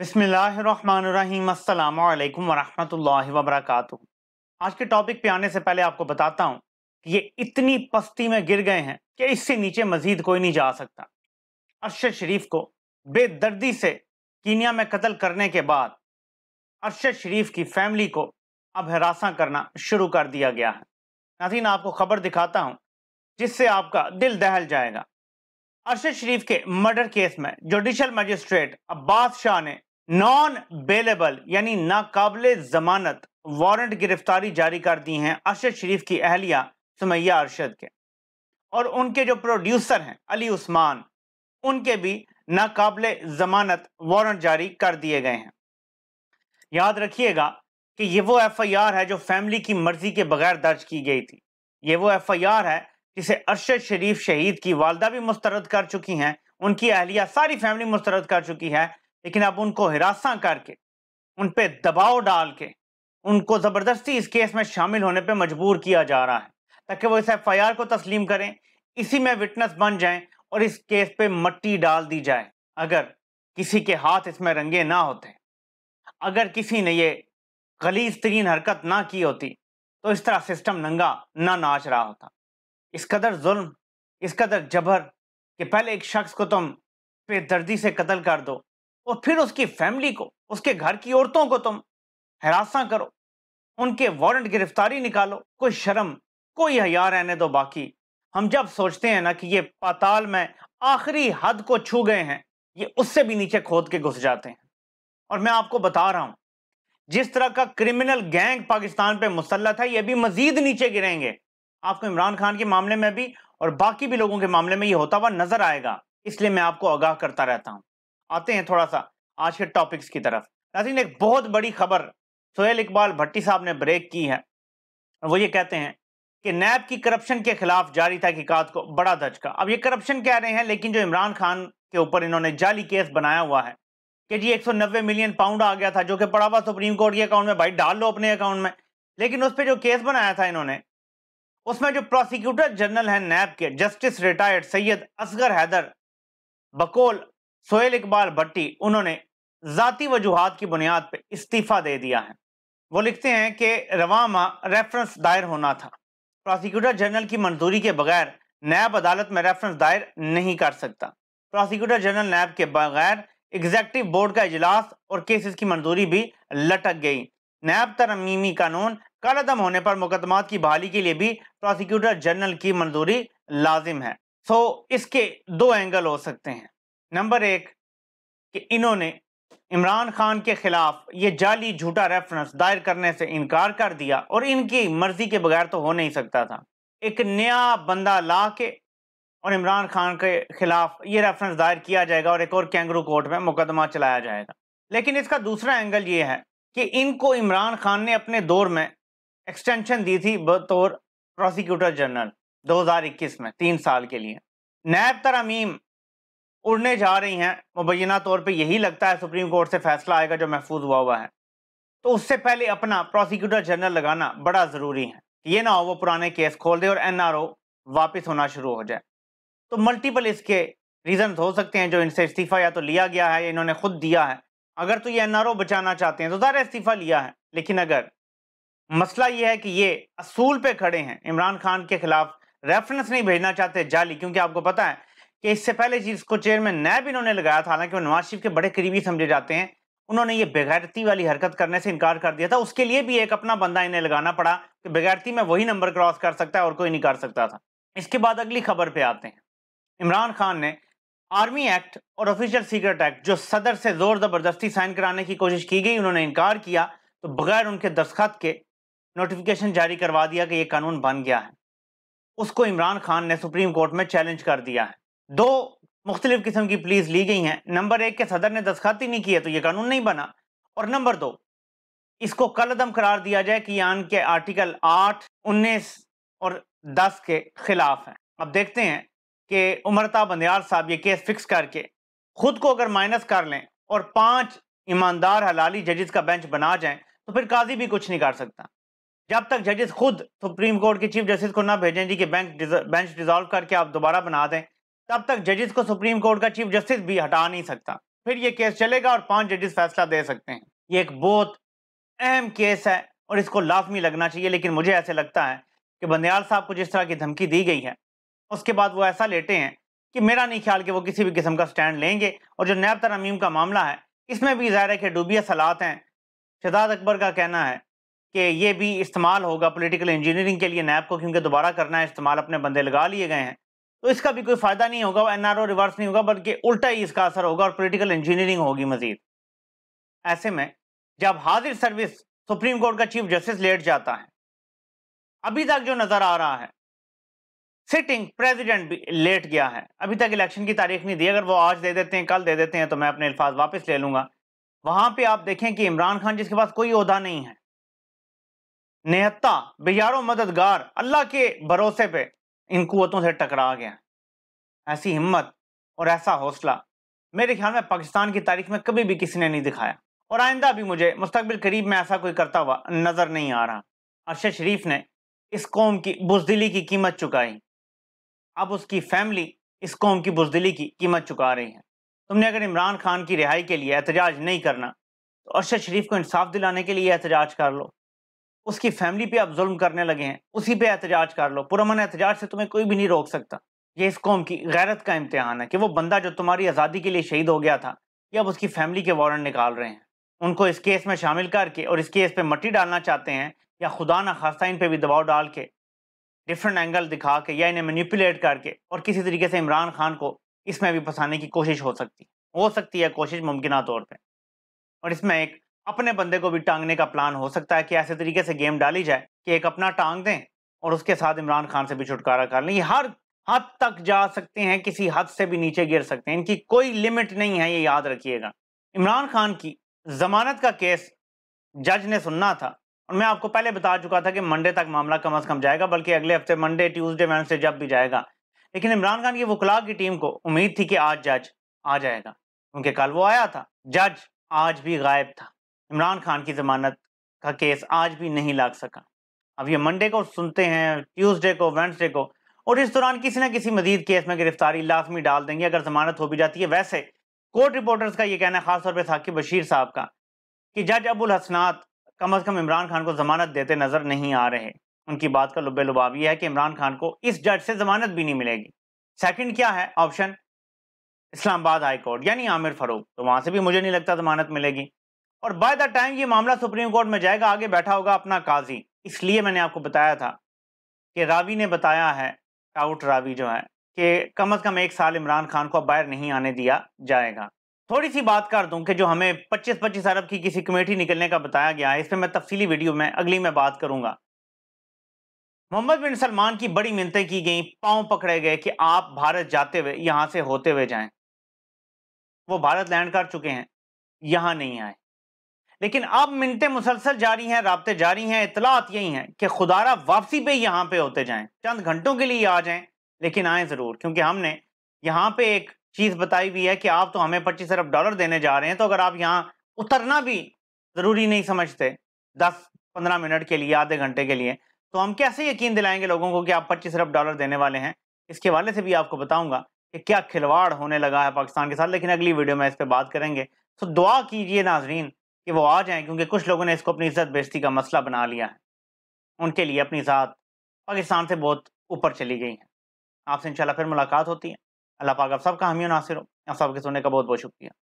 बसमीम अल्लाम वरहमल आज के टॉपिक पे आने से पहले आपको बताता हूँ कि ये इतनी पस्ती में गिर गए हैं कि इससे नीचे मजीद कोई नहीं जा सकता अरशद शरीफ को बेदर्दी से कीनिया में कत्ल करने के बाद अरशद शरीफ की फैमिली को अब हरासा करना शुरू कर दिया गया है नाजीन आपको खबर दिखाता हूँ जिससे आपका दिल दहल जाएगा अरशद शरीफ के मर्डर केस में जुडिशल मजिस्ट्रेट अब्बास शाह ने नॉन बेलेबल यानी नाकबले जमानत वारंट गिरफ्तारी जारी कर दी हैं अरशद शरीफ की अहलिया सुमैया अरशद के और उनके जो प्रोड्यूसर हैं अली उस्मान उनके भी नाकबले जमानत वारंट जारी कर दिए गए हैं याद रखिएगा कि ये वो एफआईआर है जो फैमिली की मर्जी के बगैर दर्ज की गई थी ये वो एफआईआर है जिसे अरशद शरीफ शहीद की वालदा भी मुस्तरद कर चुकी हैं उनकी अहलिया सारी फैमिली मुस्तरद कर चुकी है लेकिन अब उनको हिरासा करके उन पर दबाव डाल के उनको ज़बरदस्ती इस केस में शामिल होने पर मजबूर किया जा रहा है ताकि वो इस एफ आई आर को तस्लीम करें इसी में विटनेस बन जाए और इस केस पे मट्टी डाल दी जाए अगर किसी के हाथ इसमें रंगे ना होते अगर किसी ने ये गलीज तरीन हरकत ना की होती तो इस तरह सिस्टम नंगा ना नाच रहा होता इस कदर जुल्म इस कदर जबर कि पहले एक शख्स को तुम बेदर्दी से कत्ल कर दो और फिर उसकी फैमिली को उसके घर की औरतों को तुम हरासा करो उनके वारंट गिरफ्तारी निकालो कोई शर्म कोई हया रहने दो बाकी हम जब सोचते हैं ना कि ये पाताल में आखिरी हद को छू गए हैं ये उससे भी नीचे खोद के घुस जाते हैं और मैं आपको बता रहा हूं जिस तरह का क्रिमिनल गैंग पाकिस्तान पे मुसलत है ये भी मजीद नीचे गिरेंगे आपको इमरान खान के मामले में भी और बाकी भी लोगों के मामले में ये होता हुआ नजर आएगा इसलिए मैं आपको आगाह करता रहता हूँ आते हैं थोड़ा सा आज के टॉपिक्स की तरफ नाजिन एक बहुत बड़ी खबर सोहेल इकबाल भट्टी साहब ने ब्रेक की है वो ये कहते हैं कि नैब की करप्शन के खिलाफ जारी तहकीकत को बड़ा दर्ज का अब ये करप्शन कह रहे हैं लेकिन जो इमरान खान के ऊपर इन्होंने जाली केस बनाया हुआ है कि जी 190 मिलियन पाउंड आ गया था जो कि पड़ा हुआ सुप्रीम कोर्ट के अकाउंट में भाई डाल लो अपने अकाउंट में लेकिन उस पर जो केस बनाया था इन्होंने उसमें जो प्रोसिक्यूटर जनरल हैं नैब के जस्टिस रिटायर्ड सैयद असगर हैदर बकोल सोहेल इकबाल भट्टी उन्होंने ज़ाती वजूहत की बुनियाद पर इस्तीफ़ा दे दिया है वो लिखते हैं कि रवामा रेफरेंस दायर होना था प्रोसिक्यूटर जनरल की मंजूरी के बगैर नैब अदालत में रेफरेंस दायर नहीं कर सकता प्रोसिक्यूटर जनरल नैब के बगैर एग्जेक्टिव बोर्ड का इजलास और केसेस की मंजूरी भी लटक गई नैब तरमीमी कानून कल अदम होने पर मुकदमा की बहाली के लिए भी प्रोसिक्यूटर जनरल की मंजूरी लाजिम है सो इसके दो एंगल हो सकते हैं नंबर एक कि इन्होंने इमरान खान के खिलाफ ये जाली झूठा रेफरेंस दायर करने से इनकार कर दिया और इनकी मर्जी के बगैर तो हो नहीं सकता था एक नया बंदा ला के और इमरान खान के खिलाफ ये रेफरेंस दायर किया जाएगा और एक और कैंगरू कोर्ट में मुकदमा चलाया जाएगा लेकिन इसका दूसरा एंगल ये है कि इनको इमरान खान ने अपने दौर में एक्सटेंशन दी थी बतौर प्रोसिक्यूटर जनरल 2021 में तीन साल के लिए नैब तरमीम उड़ने जा रही हैं मुबैना तौर पर यही लगता है सुप्रीम कोर्ट से फैसला आएगा जो महफूज हुआ हुआ है तो उससे पहले अपना प्रोसिक्यूटर जनरल लगाना बड़ा ज़रूरी है ये ना हो वो पुराने केस खोल दे और एन वापस होना शुरू हो जाए तो मल्टीपल इसके रीजन हो सकते हैं जो इनसे इस्तीफ़ा या तो लिया गया है या इन्होंने खुद दिया है अगर तो ये एन बचाना चाहते हैं तो ज़्यादा इस्तीफ़ा लिया है लेकिन अगर मसला ये है कि ये असूल पे खड़े हैं इमरान खान के खिलाफ रेफरेंस नहीं भेजना चाहते जाली क्योंकि आपको पता है कि इससे पहले जी इसको नैब इन्होंने लगाया था हालांकि वो नवाज शरीफ के बड़े करीबी समझे जाते हैं उन्होंने ये बेगैरती वाली हरकत करने से इनकार कर दिया था उसके लिए भी एक अपना बंदा इन्हें लगाना पड़ा कि बेगैरती में वही नंबर क्रॉस कर सकता है और कोई नहीं कर सकता था इसके बाद अगली खबर पे आते हैं इमरान खान ने आर्मी एक्ट और ऑफिशियल सीक्रेट एक्ट जो सदर से जोर ज़बरदस्ती साइन कराने की कोशिश की गई उन्होंने इनकार किया तो बगैर उनके दस्खत के नोटिफिकेशन जारी करवा दिया कि ये कानून बन गया है उसको इमरान खान ने सुप्रीम कोर्ट में चैलेंज कर दिया है दो मुख्तलिफ किस्म की प्लीज ली गई हैं नंबर एक के सदर ने दस्खाती नहीं किया तो ये कानून नहीं बना और नंबर दो इसको कलदम करार दिया जाए कि यान के आर्टिकल आठ उन्नीस और दस के खिलाफ हैं अब देखते हैं कि उमरता बंदयाल साहब ये केस फिक्स करके खुद को अगर माइनस कर लें और पांच ईमानदार हलाली जजेस का बेंच बना जाए तो फिर काजी भी कुछ नहीं कर सकता जब तक जजेस खुद सुप्रीम कोर्ट के चीफ जस्टिस को ना भेजें जी कि बैंक बेंच डिजॉल्व करके आप दोबारा बना दें तब तक जजेस को सुप्रीम कोर्ट का चीफ जस्टिस भी हटा नहीं सकता फिर ये केस चलेगा और पांच जजेस फैसला दे सकते हैं ये एक बहुत अहम केस है और इसको लाजमी लगना चाहिए लेकिन मुझे ऐसे लगता है कि बंदयाल साहब को जिस तरह की धमकी दी गई है उसके बाद वो ऐसा लेटे हैं कि मेरा नहीं ख्याल कि वो किसी भी किस्म का स्टैंड लेंगे और जो नैब तरमीम का मामला है इसमें भी ज़ाहिर है कि डूबिया सलात हैं शदाद अकबर का कहना है कि ये भी इस्तेमाल होगा पॉलिटिकल इंजीनियरिंग के लिए नैब को क्योंकि दोबारा करना है इस्तेमाल अपने बंदे लगा लिए गए हैं तो इसका भी कोई फायदा नहीं होगा एनआरओ रिवर्स नहीं होगा बल्कि उल्टा ही इसका असर होगा और पोलिटिकल इंजीनियरिंग होगी मजीद ऐसे में जब हाजिर सर्विस सुप्रीम कोर्ट का चीफ जस्टिस लेट जाता है अभी तक जो नजर आ रहा है सिटिंग प्रेसिडेंट भी लेट गया है अभी तक इलेक्शन की तारीख नहीं दी अगर वो आज दे देते हैं कल दे देते हैं तो मैं अपने अल्फाज वापस ले लूंगा वहां पे आप देखें कि इमरान खान जिसके पास कोई अहदा नहीं है निहत्ता बिजारों मददगार अल्लाह के भरोसे पे इन कुतों से टकरा गया ऐसी हिम्मत और ऐसा हौसला मेरे ख्याल में पाकिस्तान की तारीख में कभी भी किसी ने नहीं दिखाया और आइंदा भी मुझे मुस्तबिल करीब में ऐसा कोई करता हुआ नज़र नहीं आ रहा अरशद शरीफ ने इस कौम की बुजदिली की कीमत चुकाई अब उसकी फैमिली इस कौम की बुजदिली की कीमत चुका रही है तुमने अगर इमरान खान की रिहाई के लिए एहतजाज नहीं करना तो अरशद शरीफ को इंसाफ दिलाने के लिए एहतजाज कर लो उसकी फैमिली पे आप जुल्म करने लगे हैं उसी पे एहतजाज कर लो पुरमन एहतजाज से तुम्हें कोई भी नहीं रोक सकता ये इस कौम की गैरत का इम्तहान है कि वो बंदा जो तुम्हारी आज़ादी के लिए शहीद हो गया था ये अब उसकी फैमिली के वारंट निकाल रहे हैं उनको इस केस में शामिल करके और इस केस पर मट्टी डालना चाहते हैं या खुदा ना खास्ता इन पर भी दबाव डाल के डिफरेंट एंगल दिखा के या इन्हें मैनिपुलेट करके और किसी तरीके से इमरान खान को इसमें भी फंसाने की कोशिश हो सकती हो सकती है कोशिश मुमकिन तौर पर और इसमें एक अपने बंदे को भी टांगने का प्लान हो सकता है कि ऐसे तरीके से गेम डाली जाए कि एक अपना टांग दें और उसके साथ इमरान खान से भी छुटकारा कर लें हर हद तक जा सकते हैं किसी हद से भी नीचे गिर सकते हैं इनकी कोई लिमिट नहीं है ये याद रखिएगा इमरान खान की जमानत का केस जज ने सुनना था और मैं आपको पहले बता चुका था कि मंडे तक मामला कम अज कम जाएगा बल्कि अगले हफ्ते मंडे ट्यूसडे वेंसडे जब भी जाएगा लेकिन इमरान खान की वकला की टीम को उम्मीद थी कि आज जज आ जाएगा क्योंकि कल वो आया था जज आज भी गायब था इमरान खान की ज़मानत का केस आज भी नहीं लाग सका अब ये मंडे को सुनते हैं ट्यूसडे को वेंसडे को और इस दौरान किसी न किसी मजीद केस में गिरफ्तारी लाजमी डाल देंगे अगर जमानत हो भी जाती है वैसे कोर्ट रिपोर्टर्स का ये कहना है खासतौर पर साकिब बशीर साहब का कि जज अबुल हसनात कम अज़ कम इमरान खान को जमानत देते नज़र नहीं आ रहे उनकी बात का लुबे लुबाव यह है कि इमरान खान को इस जज से जमानत भी नहीं मिलेगी सेकंड क्या है ऑप्शन इस्लामाबाद हाई कोर्ट यानी आमिर फरूक तो वहाँ से भी मुझे नहीं लगता जमानत मिलेगी और बाय द टाइम ये मामला सुप्रीम कोर्ट में जाएगा आगे बैठा होगा अपना काजी इसलिए मैंने आपको बताया था कि रावी ने बताया है आउट रावी जो है कि कम अज़ कम एक साल इमरान खान को बाहर नहीं आने दिया जाएगा थोड़ी सी बात कर दूं कि जो हमें 25-25 अरब की किसी कमेटी निकलने का बताया गया है इस पर मैं तफसीली वीडियो में अगली में बात करूंगा मोहम्मद बिन सलमान की बड़ी मिनतें की गई पाँव पकड़े गए कि आप भारत जाते हुए यहाँ से होते हुए जाएं वो भारत लैंड कर चुके हैं यहाँ नहीं आए लेकिन अब मिनटें मुसलसल जारी हैं रबते जारी हैं इतलात यही हैं कि खुदारा वापसी पे यहाँ पे होते जाएं चंद घंटों के लिए आ जाएं लेकिन आए ज़रूर क्योंकि हमने यहाँ पे एक चीज़ बताई हुई है कि आप तो हमें पच्चीस अरब डॉलर देने जा रहे हैं तो अगर आप यहाँ उतरना भी ज़रूरी नहीं समझते दस पंद्रह मिनट के लिए आधे घंटे के लिए तो हम कैसे यकीन दिलाएंगे लोगों को कि आप पच्चीस अरब डॉलर देने वाले हैं इसके हवाले से भी आपको बताऊँगा कि क्या खिलवाड़ होने लगा है पाकिस्तान के साथ लेकिन अगली वीडियो में इस पर बात करेंगे तो दुआ कीजिए नाजरीन कि वो आ जाएं क्योंकि कुछ लोगों ने इसको अपनी इज्जत बेजती का मसला बना लिया है उनके लिए अपनी ज़ात पाकिस्तान से बहुत ऊपर चली गई है आपसे इंशाल्लाह फिर मुलाकात होती है अल्लाह पाक आप सबका हमी नासिर हो आप सबके सुनने का बहुत बहुत शुक्रिया